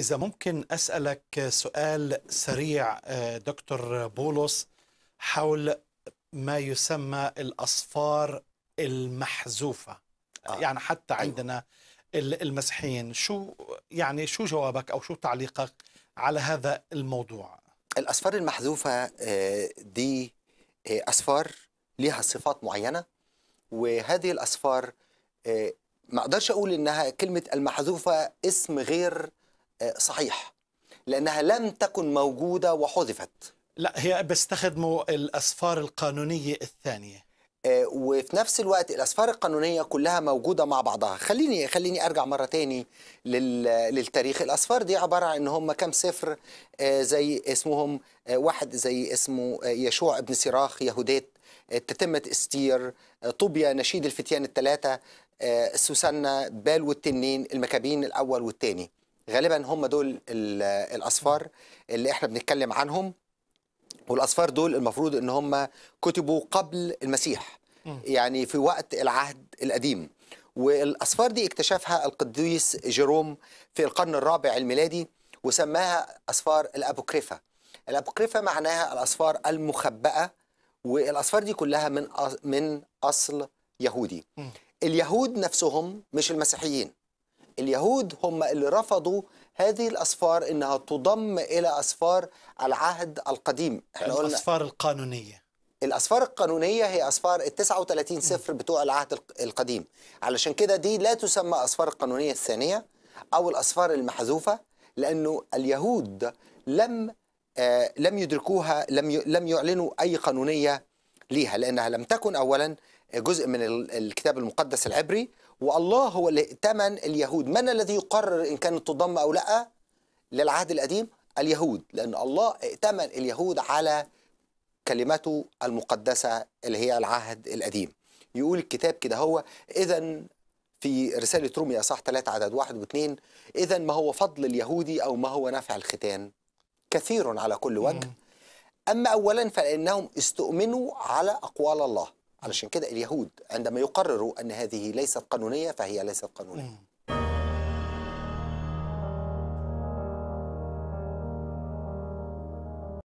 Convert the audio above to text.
إذا ممكن أسألك سؤال سريع آه، دكتور بولس حول ما يسمى الأصفار المحذوفة آه. يعني حتى أيوه. عندنا أيوه. المسيحيين شو يعني شو جوابك أو شو تعليقك على هذا الموضوع الأصفار المحذوفة آه، دي آه، أصفار لها صفات معينة وهذه الأصفار ما اقدرش اقول انها كلمه المحذوفه اسم غير صحيح لأنها لم تكن موجودة وحذفت لا هي بيستخدموا الأسفار القانونية الثانية آه، وفي نفس الوقت الاسفار القانونيه كلها موجوده مع بعضها خليني خليني ارجع مره تاني للتاريخ الاسفار دي عباره عن ان هم كام سفر آه، زي اسمهم آه، واحد زي اسمه يشوع ابن سراخ يهوديت تتمة استير طوبيا نشيد الفتيان الثلاثه سوسنة بال والتنين المكابين الاول والثاني غالبا هم دول الاصفار اللي احنا بنتكلم عنهم والاصفار دول المفروض ان هم كتبوا قبل المسيح يعني في وقت العهد القديم والاصفار دي اكتشفها القديس جيروم في القرن الرابع الميلادي وسماها اصفار الابوكريفا الابوكريفا معناها الاصفار المخبأه والاصفار دي كلها من من اصل يهودي اليهود نفسهم مش المسيحيين اليهود هم اللي رفضوا هذه الأسفار إنها تضم إلى أسفار العهد القديم احنا قلنا الأسفار القانونية الأسفار القانونية هي أسفار ال 39 سفر بتوع العهد القديم علشان كده دي لا تسمى أسفار القانونية الثانية أو الأسفار المحذوفة لأنه اليهود لم آه لم يدركوها لم لم يعلنوا أي قانونية ليها لأنها لم تكن أولا جزء من الكتاب المقدس العبري والله هو اللي ائتمن اليهود من الذي يقرر إن كانت تضم أو لا للعهد القديم اليهود لأن الله ائتمن اليهود على كلمته المقدسة اللي هي العهد القديم يقول الكتاب كده هو إذا في رسالة روميا صح 3 عدد 1 و2 إذا ما هو فضل اليهودي أو ما هو نفع الختان كثير على كل وجه أما أولا فلأنهم استؤمنوا على أقوال الله علشان كده اليهود عندما يقرروا أن هذه ليست قانونية فهي ليست قانونية